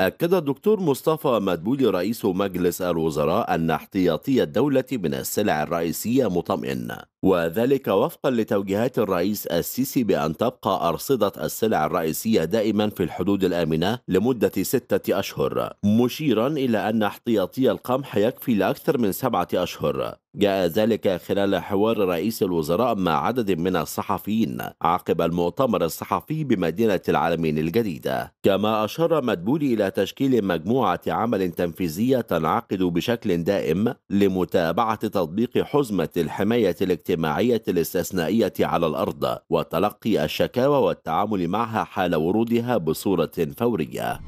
أكد الدكتور مصطفى مدبولي رئيس مجلس الوزراء أن احتياطي الدولة من السلع الرئيسية مطمئن وذلك وفقا لتوجيهات الرئيس السيسي بأن تبقى أرصدة السلع الرئيسية دائما في الحدود الآمنة لمدة ستة أشهر مشيرا إلى أن احتياطي القمح يكفي لأكثر من سبعة أشهر جاء ذلك خلال حوار رئيس الوزراء مع عدد من الصحفيين عقب المؤتمر الصحفي بمدينة العالمين الجديدة كما أشار مدبولي إلى إلى تشكيل مجموعة عمل تنفيذية تنعقد بشكل دائم لمتابعة تطبيق حزمة الحماية الاجتماعية الاستثنائية على الأرض وتلقي الشكاوى والتعامل معها حال ورودها بصورة فورية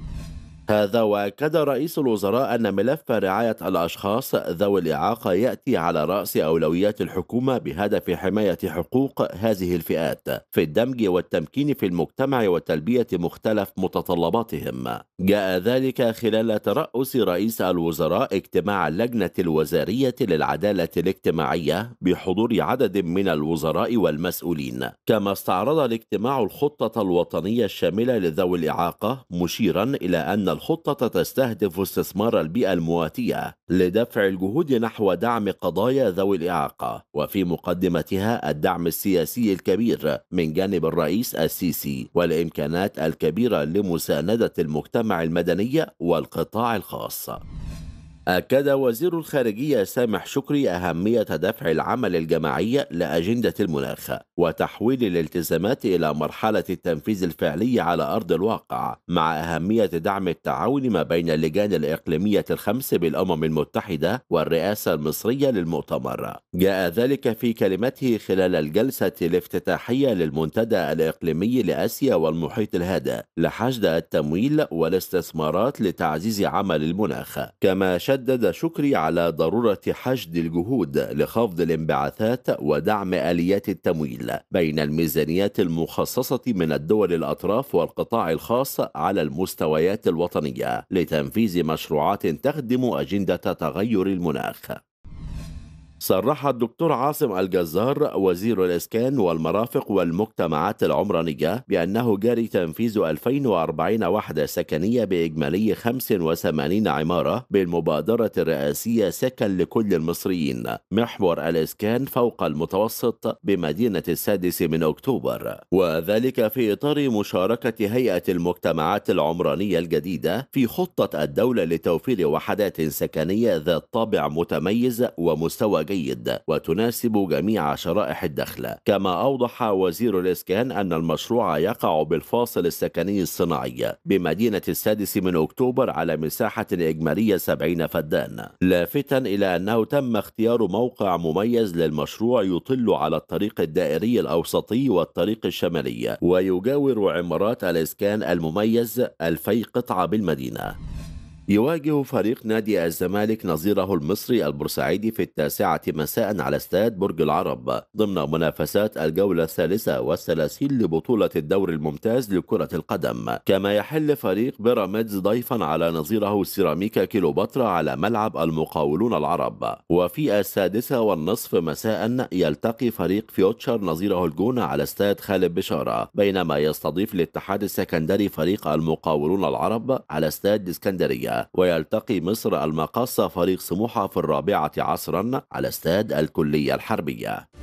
هذا وأكد رئيس الوزراء أن ملف رعاية الأشخاص ذوي الإعاقة يأتي على رأس أولويات الحكومة بهدف حماية حقوق هذه الفئات في الدمج والتمكين في المجتمع وتلبية مختلف متطلباتهم. جاء ذلك خلال ترأس رئيس الوزراء اجتماع اللجنة الوزارية للعدالة الاجتماعية بحضور عدد من الوزراء والمسؤولين، كما استعرض الاجتماع الخطة الوطنية الشاملة لذوي الإعاقة مشيرا إلى أن الخطة تستهدف استثمار البيئة المواتية لدفع الجهود نحو دعم قضايا ذوي الإعاقة وفي مقدمتها الدعم السياسي الكبير من جانب الرئيس السيسي والإمكانات الكبيرة لمساندة المجتمع المدني والقطاع الخاص أكد وزير الخارجية سامح شكري أهمية دفع العمل الجماعي لأجندة المناخ وتحويل الالتزامات إلى مرحلة التنفيذ الفعلي على أرض الواقع مع أهمية دعم التعاون ما بين اللجان الإقليمية الخمس بالأمم المتحدة والرئاسة المصرية للمؤتمر جاء ذلك في كلمته خلال الجلسة الافتتاحية للمنتدى الإقليمي لآسيا والمحيط الهادئ لحشد التمويل والاستثمارات لتعزيز عمل المناخ كما شد شدد شكري على ضرورة حشد الجهود لخفض الانبعاثات ودعم آليات التمويل بين الميزانيات المخصصة من الدول الأطراف والقطاع الخاص على المستويات الوطنية لتنفيذ مشروعات تخدم أجندة تغير المناخ صرح الدكتور عاصم الجزار وزير الإسكان والمرافق والمجتمعات العمرانية بأنه جاري تنفيذ 2040 وحدة سكنية بإجمالي 85 عمارة بالمبادرة الرئاسية سكن لكل المصريين محور الإسكان فوق المتوسط بمدينة السادس من أكتوبر وذلك في إطار مشاركة هيئة المجتمعات العمرانية الجديدة في خطة الدولة لتوفير وحدات سكنية ذات طابع متميز ومستوى جيد وتناسب جميع شرائح الدخل كما أوضح وزير الإسكان أن المشروع يقع بالفاصل السكني الصناعي بمدينة السادس من أكتوبر على مساحة إجمالية 70 فدان لافتا إلى أنه تم اختيار موقع مميز للمشروع يطل على الطريق الدائري الأوسطي والطريق الشمالي ويجاور عمارات الإسكان المميز 2000 قطعة بالمدينة يواجه فريق نادي الزمالك نظيره المصري البورسعيدي في التاسعة مساء على استاد برج العرب ضمن منافسات الجولة الثالثة والثلاثين لبطولة الدور الممتاز لكرة القدم كما يحل فريق بيراميدز ضيفا على نظيره سيراميكا كيلوباترا على ملعب المقاولون العرب وفي السادسة والنصف مساء يلتقي فريق فيوتشر نظيره الجونة على استاد خالد بشارة بينما يستضيف الاتحاد السكندري فريق المقاولون العرب على استاد اسكندريه ويلتقي مصر المقاصة فريق سموحة في الرابعة عصرا على استاد الكلية الحربية